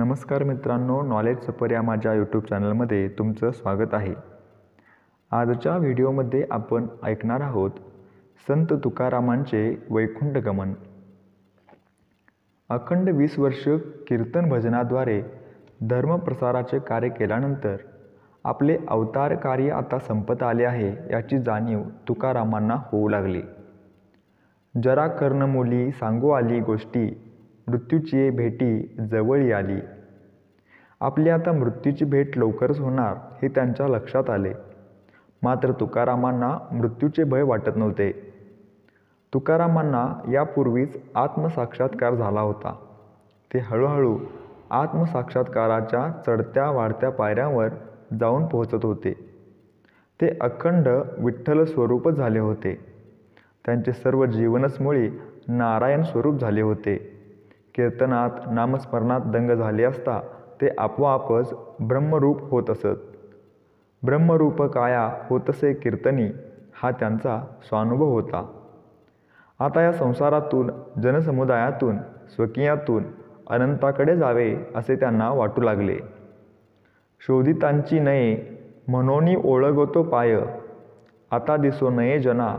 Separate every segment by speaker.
Speaker 1: नमस्कार मित्रांनो नॉलेज सफर या माझ्या यूट्यूब चॅनलमध्ये तुमचं स्वागत आहे आजच्या व्हिडिओमध्ये आपण ऐकणार आहोत संत तुकारामांचे वैकुंठ गमन अखंड वीस वर्ष कीर्तन भजनाद्वारे धर्मप्रसाराचे कार्य केल्यानंतर आपले अवतार कार्य आता संपत आले आहे याची जाणीव तुकारामांना होऊ लागली जरा कर्णमुली सांगू आली गोष्टी मृत्यूची भेटी जवळ आली आपली आता मृत्यूची भेट लवकरच होणार हे त्यांच्या लक्षात आले मात्र तुकारामांना मृत्यूचे भय वाटत नव्हते तुकारामांना यापूर्वीच आत्मसाक्षात्कार झाला होता ते हळूहळू आत्मसाक्षात्काराच्या चढत्या वाढत्या पायऱ्यांवर जाऊन पोहोचत होते ते अखंड विठ्ठल स्वरूपच झाले होते त्यांचे सर्व मुळे नारायण स्वरूप झाले होते कीर्तनात नामस्मरणात दंग झाले असता ते आपोआपच ब्रह्मरूप होत असत ब्रह्मरूप काया होतसे कीर्तनी हा त्यांचा स्वानुभव होता आता या संसारातून जनसमुदायातून स्वकीयातून अनंताकडे जावे असे त्यांना वाटू लागले शोधितांची नये मनोनी ओळगतो पाय आता दिसो नये जना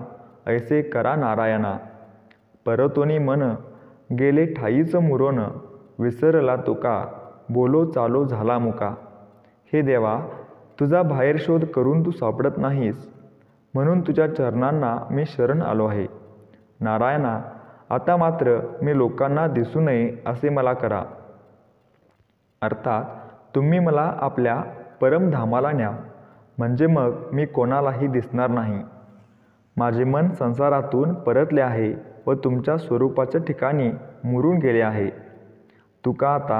Speaker 1: ऐसे करा नारायणा परतोनी मन गेले ठाईच मुरोन विसरला तुका बोलो चालो झाला मुका हे देवा तुझा बाहेर शोध करून तू सापडत नाहीस म्हणून तुझ्या चरणांना मी शरण आलो आहे नारायणा आता मात्र मी लोकांना दिसू नये असे मला करा अर्थात तुम्ही मला आपल्या परमधामाला न्या म्हणजे मग मी कोणालाही दिसणार नाही माझे मन संसारातून परतले आहे व तुमच्या स्वरूपाच्या ठिकाणी मुरून गेले आहे तुका आता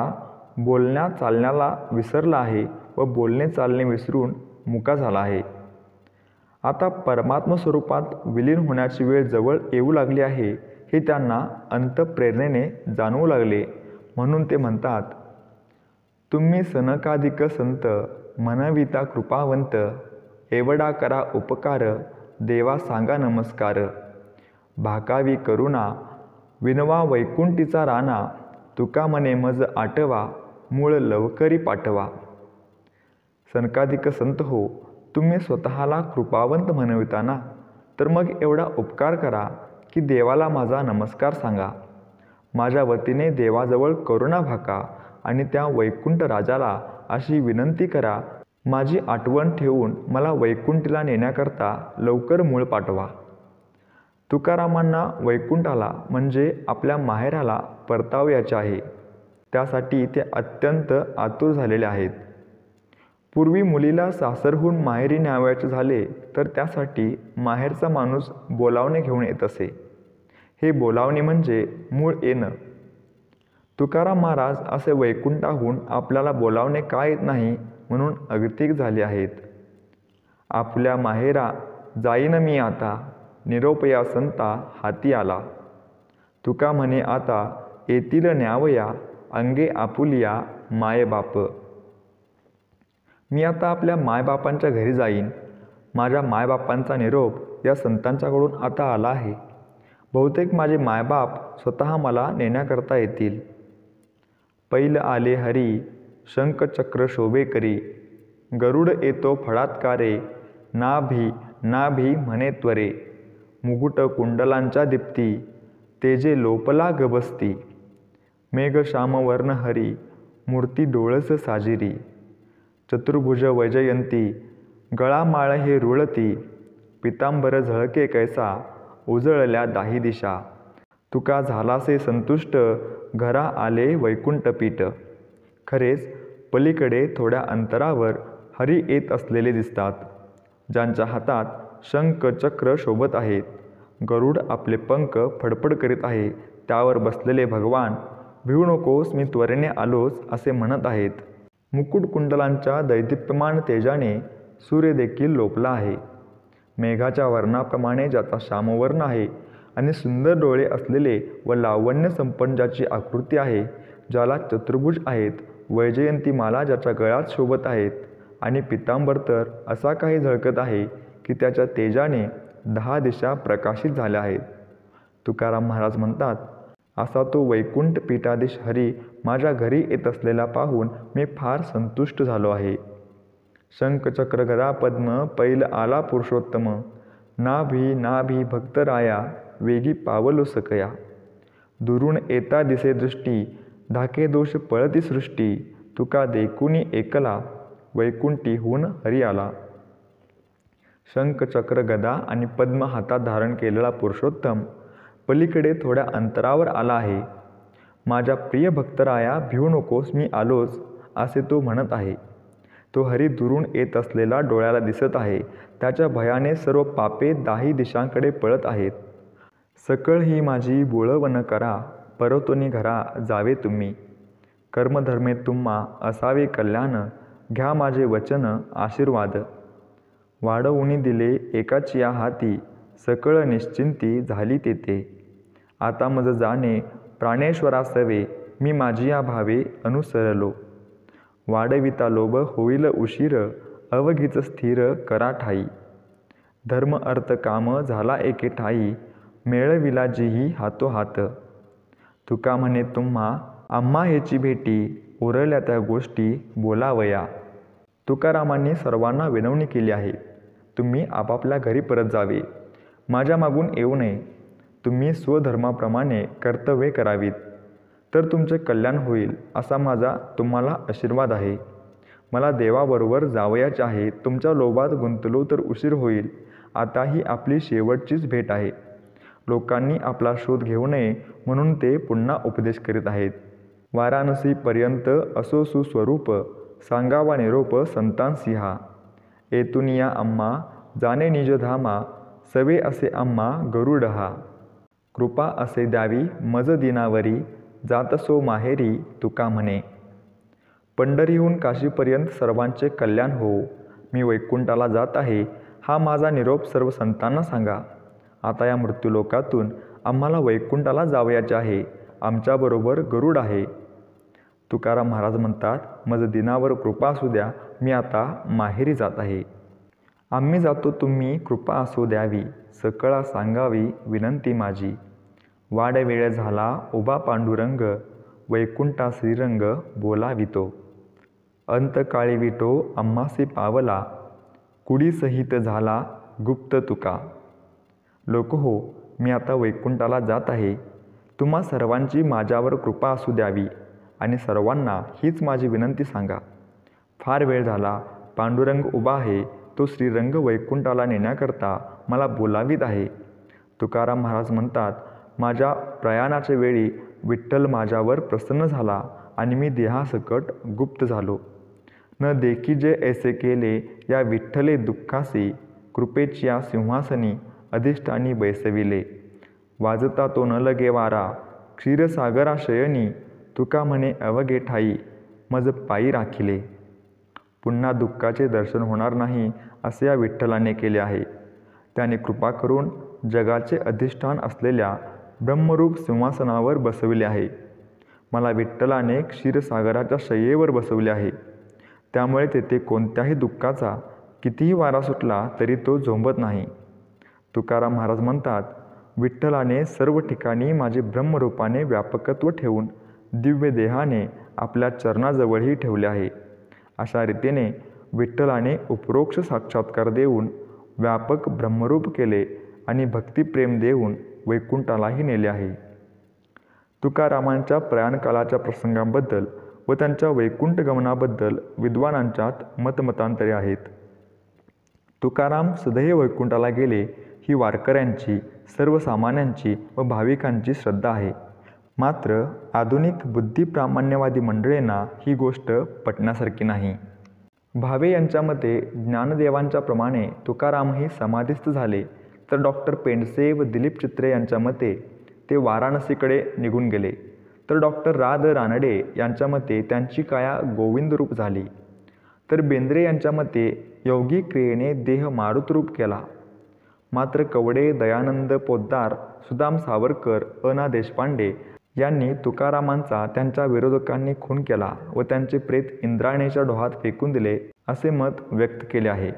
Speaker 1: बोलण्या चालण्याला विसरला आहे व बोलणे चालणे विसरून मुका झाला आहे आता परमात्मा स्वरूपात विलीन होण्याची वेळ जवळ येऊ लागली आहे हे त्यांना अंतप्रेरणेने जाणवू लागले म्हणून ते म्हणतात तुम्ही सनकाधिक संत मनविता कृपावंत एवडा करा उपकार देवा सांगा नमस्कार भाकावी करुणा विनवा वैकुंठीचा राणा तुका मने मज आठवा मूळ लवकरी पाठवा सनकाधिक संत हो तुम्ही स्वतःला कृपावंत म्हणविताना तर मग एवढा उपकार करा की देवाला माझा नमस्कार सांगा माझ्या वतीने देवाजवळ करुणा भाका आणि त्या वैकुंठ राजाला अशी विनंती करा माझी आठवण ठेवून मला वैकुंठला नेण्याकरता लवकर मूळ पाठवा तुकारामांना वैकुंठाला म्हणजे आपल्या माहेराला परतावयाचे आहे त्यासाठी ते अत्यंत आतुर झालेले आहेत पूर्वी मुलीला सासरहून माहेरी न्यावयाचे झाले तर त्यासाठी माहेरचा माणूस बोलावणे घेऊन येत असे हे बोलावणे म्हणजे मूळ येणं तुकाराम महाराज असे वैकुंठाहून आपल्याला बोलावणे का येत नाही म्हणून अगतिक झाले आहेत आपल्या माहेरा जाईन मी आता निरोप या संता हाती आला तुका म्हणे आता येतील न्यावया अंगे आपुलिया मायबाप मी आता आपल्या मायबापांच्या घरी जाईन माझ्या मायबापांचा निरोप या संतांच्याकडून आता आला आहे बहुतेक माझे मायबाप स्वतः मला नेण्याकरता येतील पैल आले हरी शंखचक्र शोभे करी गरुड येतो फळात ना भी ना भी म्हणे त्वरे मुकुट कुंडलांच्या दीप्ती तेजे लोपला गबस्ती मेघ वर्ण हरी मूर्ती डोळस साजिरी चतुर्भुज वैजयंती गळामाळ हे रुळती पितांबर झळके कैसा उजळल्या दाही दिशा तुका झालासे संतुष्ट घरा आले वैकुंठपीठ खरेच पलीकडे थोड्या अंतरावर हरी येत असलेले दिसतात ज्यांच्या हातात शंख चक्र शोभत आहेत गरुड आपले पंख फडफड करीत आहे त्यावर बसलेले भगवान भिवू नकोस मी त्वरेने आलोच असे म्हणत आहेत मुकुट कुंडलांच्या दैदिप्यमान तेजाने सूर्य देखील लोपला आहे मेघाच्या वर्णाप्रमाणे ज्याचा श्यामवर्ण आहे आणि सुंदर डोळे असलेले व लावण्य संपन्न ज्याची आकृती आहे ज्याला चतुर्भुज आहेत वैजयंतीमाला ज्याच्या गळ्यात शोभत आहेत आणि पितांबर तर असा काही झळकत आहे की त्याच्या तेजाने दहा दिशा प्रकाशित झाल्या आहेत तुकाराम महाराज म्हणतात असा तो वैकुंठ पीठाधीश हरी माझ्या घरी येत असलेला पाहून मी फार संतुष्ट झालो आहे शंखचक्र गदा पद्म पैल आला पुरुषोत्तम ना भी ना भी भक्तराया वेगी पावलो सकया दुरून येता दिसे दृष्टी धाके दोष पळती सृष्टी तुका देखुनी एकला वैकुंठी हुन हरी आला शंख चक्र गदा आणि पद्म हातात धारण केलेला पुरुषोत्तम पलीकडे थोड्या अंतरावर आला आहे माझ्या प्रिय भक्तराया भिऊ नकोस मी आलोच असे तो म्हणत आहे तो हरी दुरून येत असलेला डोळ्याला दिसत आहे त्याच्या भयाने सर्व पापे दाही दिशांकडे पळत आहेत सकळ ही माझी बोळवण करा परतोनी घरा जावे तुम्ही कर्मधर्मे तुम्हा असावे कल्याण घ्या माझे वचन आशीर्वाद वाढवूनि दिले एकाच या हाती सकळ निश्चिंती झाली तेथे आता मज जाणे प्राणेश्वरासवे मी माझी या भावे अनुसरलो वाढविता लोभ होईल उशीर अवघीच स्थिर करा ठाई धर्म अर्थ काम झाला एके ठाई मेळविला जीही हातोहात तुका म्हणे तुम्हा आम्हा ह्याची भेटी उरल्या त्या गोष्टी बोलावया तुकारामांनी सर्वांना विनवणी केली आहे तुम्ही आपापल्या घरी परत जावे माझ्या मागून येऊ नये तुम्ही स्वधर्माप्रमाणे कर्तव्ये करावीत तर तुमचे कल्याण होईल असा माझा तुम्हाला आशीर्वाद आहे मला देवाबरोबर जावयाचे आहे तुमच्या लोभात गुंतलो तर उशीर होईल आता ही आपली शेवटचीच भेट आहे लोकांनी आपला शोध घेऊ नये म्हणून ते पुन्हा उपदेश करीत आहेत वाराणसीपर्यंत असो सुस्वरूप सांगावा निरोप संतान सिंहा एतुनिया अम्मा जाने निजधामा सवे असे अम्मा हा। कृपा असे द्यावी मज दिनावरी जातसो माहेरी तुका म्हणे पंढरीहून काशीपर्यंत सर्वांचे कल्याण हो मी वैकुंठाला जात आहे हा माझा निरोप सर्व संतांना सांगा आता या मृत्यूलोकातून आम्हाला वैकुंठाला जावयाचे आहे आमच्याबरोबर गरुड आहे तुकाराम महाराज म्हणतात मज दिनावर कृपा असू द्या मी आता माहेरी जात आहे आम्ही जातो तुम्ही कृपा असू द्यावी सकळा सांगावी विनंती माझी वाडवेळ झाला उभा पांडुरंग वैकुंठा श्रीरंग बोलावितो अंतकाळी विटो अम्मासी पावला कुडीसहित झाला गुप्त तुका लोक हो मी आता वैकुंठाला जात आहे तुम्हा सर्वांची माझ्यावर कृपा असू द्यावी आणि सर्वांना हीच माझी विनंती सांगा फार वेळ झाला पांडुरंग उभा आहे तो श्रीरंग वैकुंठाला नेण्याकरता मला बोलावीत आहे तुकाराम महाराज म्हणतात माझ्या प्रयाणाच्या वेळी विठ्ठल माझ्यावर प्रसन्न झाला आणि मी देहासकट गुप्त झालो न देखी जे ऐसे केले या विठ्ठले दुःखासी कृपेच्या सिंहासनी अधिष्ठानी बैसविले वाजता तो न लगे वारा क्षीरसागराशयनी तुका म्हणे अवघे ठाई मज पायी राखिले पुन्हा दुःखाचे दर्शन होणार नाही असे या विठ्ठलाने केले आहे त्याने कृपा करून जगाचे अधिष्ठान असलेल्या ब्रह्मरूप सिंहासनावर बसविले आहे मला विठ्ठलाने क्षीरसागराच्या शय्येवर बसवले आहे त्यामुळे तेथे कोणत्याही दुःखाचा कितीही वारा सुटला तरी तो झोंबत नाही तुकाराम महाराज म्हणतात विठ्ठलाने सर्व ठिकाणी माझे ब्रह्मरूपाने व्यापकत्व ठेवून दिव्य देहाने आपल्या चरणाजवळही ठेवले आहे अशा रीतीने विठ्ठलाने उपरोक्ष साक्षात्कार देऊन व्यापक ब्रह्मरूप केले आणि भक्तिप्रेम देऊन वैकुंठालाही नेले आहे तुकारामांच्या प्रयाणकालाच्या प्रसंगांबद्दल व त्यांच्या वैकुंठ गमनाबद्दल विद्वानांच्यात मतमतांतरे आहेत तुकाराम सदैव वैकुंठाला गेले ही वारकऱ्यांची सर्वसामान्यांची व भाविकांची श्रद्धा आहे मात्र आधुनिक बुद्धिप्रामाण्यवादी मंडळींना ही गोष्ट पटण्यासारखी नाही भावे यांच्या मते ज्ञानदेवांच्या प्रमाणे तुकारामही समाधीस्थ झाले तर डॉक्टर पेंडसे व दिलीप चित्रे यांच्या मते ते वाराणसीकडे निघून गेले तर डॉक्टर राध रानडे यांच्या मते त्यांची काया गोविंदरूप झाली तर बेंद्रे यांच्या मते योगी क्रियेने देह मारुतरूप केला मात्र कवडे दयानंद पोद्दार सुदाम सावरकर अना देशपांडे यांनी तुकारामांचा त्यांच्या विरोधकांनी खून केला व त्यांचे प्रेत इंद्रायणीच्या डोहात फेकून दिले असे मत व्यक्त केले आहे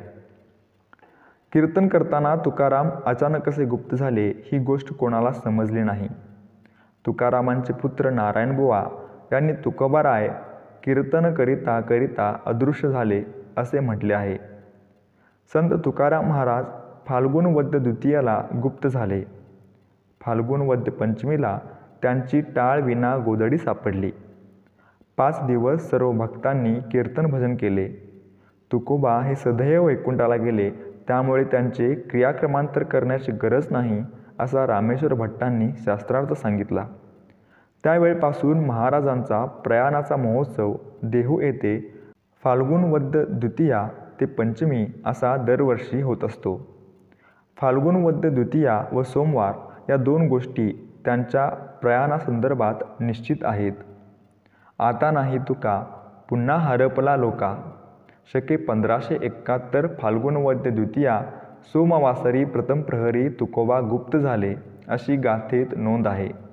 Speaker 1: कीर्तन करताना तुकाराम अचानक असे गुप्त झाले ही गोष्ट कोणाला समजली नाही तुकारामांचे पुत्र नारायण बुवा यांनी तुकोबाराय कीर्तन करिता करिता अदृश्य झाले असे म्हटले आहे संत तुकाराम महाराज फाल्गुन वद्य द्वितीयाला गुप्त झाले फाल्गुन वद्य पंचमीला त्यांची टाळविना गोधडी सापडली पाच दिवस सर्व भक्तांनी कीर्तन भजन केले तुकोबा हे सदैव वैकुंठाला गेले त्यामुळे त्यांचे क्रियाक्रमांतर करण्याची गरज नाही असा रामेश्वर भट्टांनी शास्त्रार्थ सांगितला त्यावेळेपासून महाराजांचा प्रयाणाचा महोत्सव देहू येथे फाल्गुनवद्ध द्वितीया ते पंचमी असा दरवर्षी होत असतो फाल्गुनवद्ध द्वितीया व सोमवार या दोन गोष्टी त्यांच्या प्रयाणासंदर्भात निश्चित आहेत आता नाही तुका पुन्हा हरपला लोका शके पंधराशे एकाहत्तर फाल्गुन वद्य द्वितीया सोमवासरी प्रथम प्रहरी तुकोबा गुप्त झाले अशी गाथेत नोंद आहे